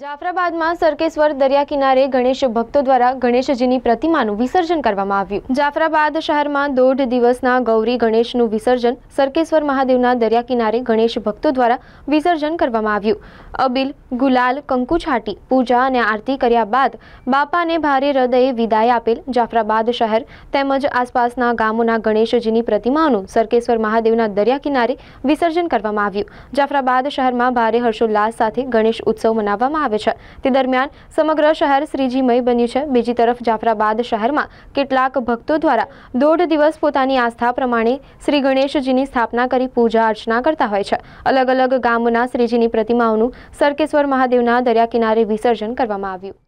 જાફરાબાદમાં સરકેશ્વર દરિયા કિનારે ગણેશ ભક્તો દ્વારા ગણેશજીની પ્રતિમાનું વિસર્જન કરવામાં આવ્યું જાફરાબાદ શહેરમાં 2 દિવસના ગૌરી ગણેશનું વિસર્જન સરકેશ્વર મહાદેવના દરિયા કિનારે ગણેશ ભક્તો દ્વારા વિસર્જન કરવામાં આવ્યું અભિલ ગુલાલ કંકુ છાટી પૂજા અને આરતી કર્યા બાદ બાપાને ભારે હૃદયે વિદાય આપેલ જાફરાબાદ શહેર તેમજ આસપાસના ગામોના ગણેશજીની પ્રતિમાનું સરકેશ્વર મહાદેવના દરિયા કિનારે વિસર્જન કરવામાં આવ્યું જાફરાબાદ શહેરમાં ભારે હર્ષોલ્લાસ સાથે ગણેશ ઉત્સવ મનાવવામાં છે તે દરમિયાન સમગ્ર શહેર શ્રીજી મય બની છે બીજી તરફ જાફરાબાદ શહેરમાં કેટલાક ભક્તો દ્વારા દોઢ દિવસ પોતાની આસ્થા પ્રમાણે શ્રી ગણેશજીની સ્થાપના કરી પૂજા આર્చన કરતા હોય છે અલગ અલગ ગામના શ્રીજીની પ્રતિમાઓનું સરકેશ્વર મહાદેવના دریا કિનારે વિસર્જન કરવામાં આવ્યું